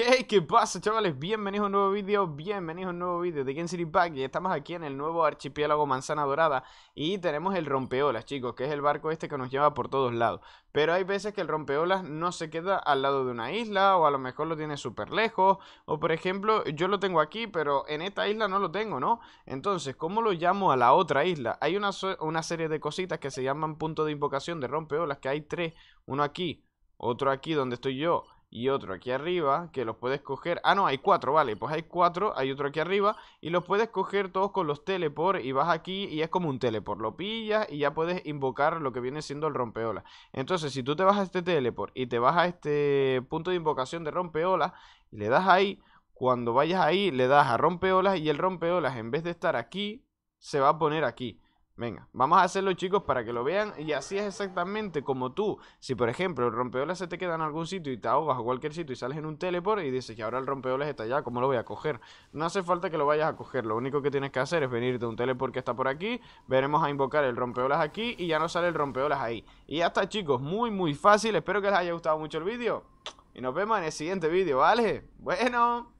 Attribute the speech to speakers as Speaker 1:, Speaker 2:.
Speaker 1: Hey, ¿qué pasa chavales? Bienvenidos a un nuevo vídeo, bienvenidos a un nuevo vídeo de Game City Pack Y estamos aquí en el nuevo archipiélago Manzana Dorada Y tenemos el rompeolas chicos, que es el barco este que nos lleva por todos lados Pero hay veces que el rompeolas no se queda al lado de una isla O a lo mejor lo tiene súper lejos O por ejemplo, yo lo tengo aquí, pero en esta isla no lo tengo, ¿no? Entonces, ¿cómo lo llamo a la otra isla? Hay una, una serie de cositas que se llaman punto de invocación de rompeolas Que hay tres, uno aquí, otro aquí donde estoy yo y otro aquí arriba, que los puedes coger... Ah, no, hay cuatro, vale, pues hay cuatro, hay otro aquí arriba, y los puedes coger todos con los teleport, y vas aquí y es como un teleport, lo pillas y ya puedes invocar lo que viene siendo el rompeola. Entonces, si tú te vas a este teleport y te vas a este punto de invocación de rompeola, y le das ahí, cuando vayas ahí le das a rompeolas, y el rompeolas en vez de estar aquí, se va a poner aquí. Venga, vamos a hacerlo chicos para que lo vean y así es exactamente como tú. Si por ejemplo el rompeolas se te queda en algún sitio y te ahogas a cualquier sitio y sales en un teleport y dices que ahora el rompeolas está allá, ¿cómo lo voy a coger? No hace falta que lo vayas a coger, lo único que tienes que hacer es venirte de un teleport que está por aquí, veremos a invocar el rompeolas aquí y ya no sale el rompeolas ahí. Y ya está chicos, muy muy fácil, espero que les haya gustado mucho el vídeo y nos vemos en el siguiente vídeo, ¿vale? Bueno...